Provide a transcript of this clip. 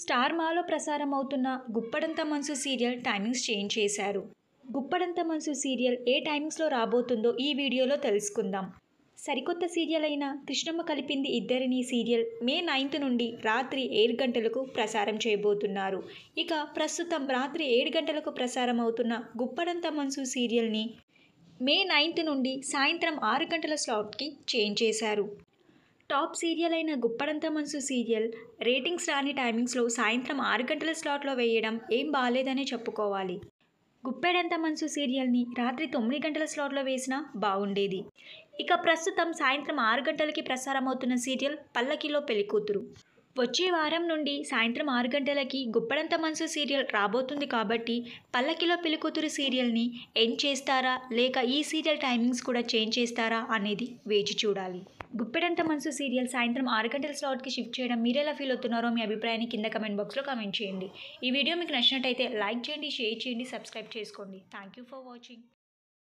star మాలో ప్రసారం అవుతున్న గుప్పడంత మనసు సీరియల్ టైమింగ్స్ చేంజ్ చేశారు గుప్పడంత మనసు సీరియల్ ఏ టైమింగ్స్లో రాబోతుందో ఈ వీడియోలో తెలుసుకుందాం సరికొత్త సీరియల్ అయిన కృష్ణమ్మ కలిపింది ఇద్దరిని సీరియల్ మే నైన్త్ నుండి రాత్రి ఏడు గంటలకు ప్రసారం చేయబోతున్నారు ఇక ప్రస్తుతం రాత్రి ఏడు గంటలకు ప్రసారం అవుతున్న గుప్పడంత మనసు సీరియల్ని మే నైన్త్ నుండి సాయంత్రం ఆరు గంటల స్లాట్కి చేంజ్ చేశారు టాప్ సీరియల్ అయిన గుప్పడంత మనసు సీరియల్ రేటింగ్స్ రాని టైమింగ్స్లో సాయంత్రం ఆరు గంటల స్లాట్లో వేయడం ఏం బాగాలేదనే చెప్పుకోవాలి గుప్పెడంత మనసు సీరియల్ని రాత్రి తొమ్మిది గంటల స్లాట్లో వేసినా బాగుండేది ఇక ప్రస్తుతం సాయంత్రం ఆరు గంటలకి ప్రసారమవుతున్న సీరియల్ పల్లకిలో పెళ్లికూతురు వచ్చే వారం నుండి సాయంత్రం ఆరు గంటలకి గుప్పడంత మనసు సీరియల్ రాబోతుంది కాబట్టి పల్లకిలో పెళ్ళికూతురు సీరియల్ని ఎండ్ చేస్తారా లేక ఈ సీరియల్ టైమింగ్స్ కూడా చేంజ్ చేస్తారా అనేది వేచి చూడాలి గుప్పెడంత మనసు సీరియల్ సాయంత్రం ఆరు గంటల స్లాట్కి షిఫ్ట్ చేయడం మీరు ఎలా ఫీల్ అవుతున్నారో మీ అభిప్రాయాన్ని కింద కమెంట్ బాక్స్లో కమెంట్ చేయండి ఈ వీడియో మీకు నచ్చినట్టయితే లైక్ చేయండి షేర్ చేయండి సబ్స్క్రైబ్ చేసుకోండి థ్యాంక్ యూ ఫర్ వాచింగ్